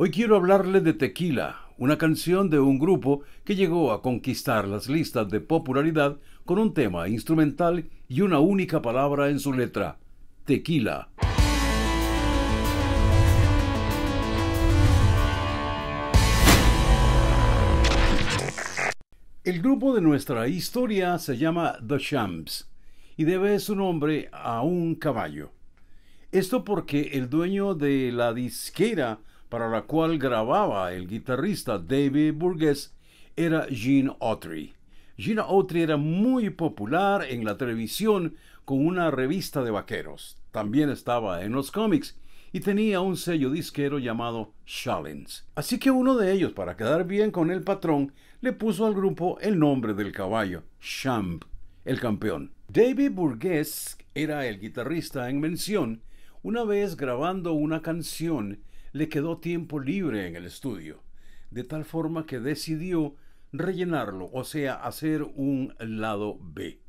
Hoy quiero hablarle de Tequila, una canción de un grupo que llegó a conquistar las listas de popularidad con un tema instrumental y una única palabra en su letra, tequila. El grupo de nuestra historia se llama The Champs y debe su nombre a un caballo. Esto porque el dueño de la disquera para la cual grababa el guitarrista David Burgess era Gene Autry. Gene Autry era muy popular en la televisión con una revista de vaqueros. También estaba en los cómics y tenía un sello disquero llamado challenge Así que uno de ellos, para quedar bien con el patrón, le puso al grupo el nombre del caballo, Champ, el campeón. David Burgess era el guitarrista en mención, una vez grabando una canción le quedó tiempo libre en el estudio, de tal forma que decidió rellenarlo, o sea, hacer un lado B.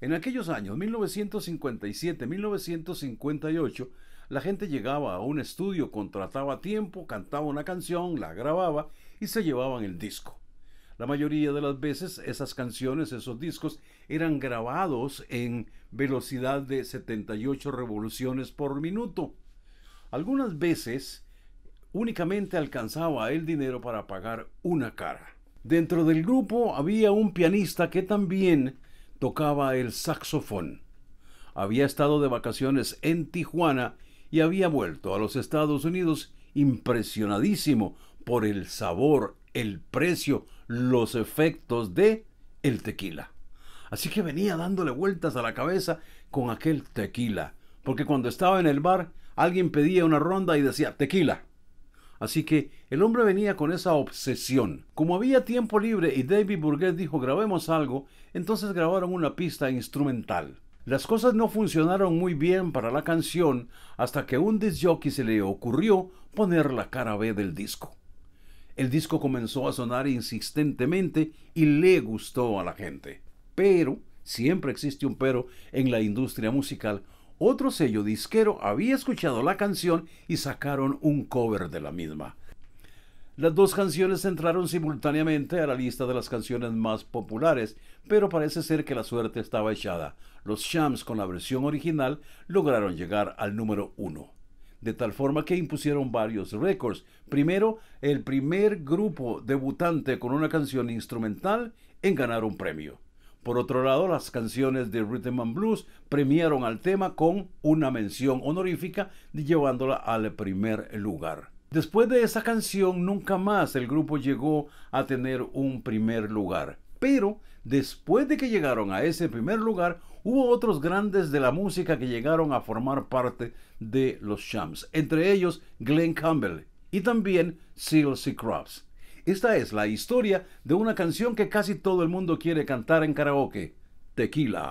En aquellos años, 1957-1958, la gente llegaba a un estudio, contrataba tiempo, cantaba una canción, la grababa y se llevaban el disco. La mayoría de las veces esas canciones, esos discos, eran grabados en velocidad de 78 revoluciones por minuto. Algunas veces únicamente alcanzaba el dinero para pagar una cara. Dentro del grupo había un pianista que también tocaba el saxofón. Había estado de vacaciones en Tijuana y había vuelto a los Estados Unidos impresionadísimo por el sabor, el precio, los efectos de el tequila. Así que venía dándole vueltas a la cabeza con aquel tequila, porque cuando estaba en el bar alguien pedía una ronda y decía tequila. Así que el hombre venía con esa obsesión. Como había tiempo libre y David Burgess dijo grabemos algo, entonces grabaron una pista instrumental. Las cosas no funcionaron muy bien para la canción hasta que un disc se le ocurrió poner la cara B del disco. El disco comenzó a sonar insistentemente y le gustó a la gente. Pero, siempre existe un pero en la industria musical, otro sello disquero había escuchado la canción y sacaron un cover de la misma. Las dos canciones entraron simultáneamente a la lista de las canciones más populares, pero parece ser que la suerte estaba echada. Los Shams con la versión original lograron llegar al número uno. De tal forma que impusieron varios récords. Primero, el primer grupo debutante con una canción instrumental en ganar un premio. Por otro lado, las canciones de Rhythm and Blues premiaron al tema con una mención honorífica, llevándola al primer lugar. Después de esa canción, nunca más el grupo llegó a tener un primer lugar. Pero después de que llegaron a ese primer lugar, hubo otros grandes de la música que llegaron a formar parte de los Shams, entre ellos Glenn Campbell y también Seal Crofts. Esta es la historia de una canción que casi todo el mundo quiere cantar en karaoke, Tequila.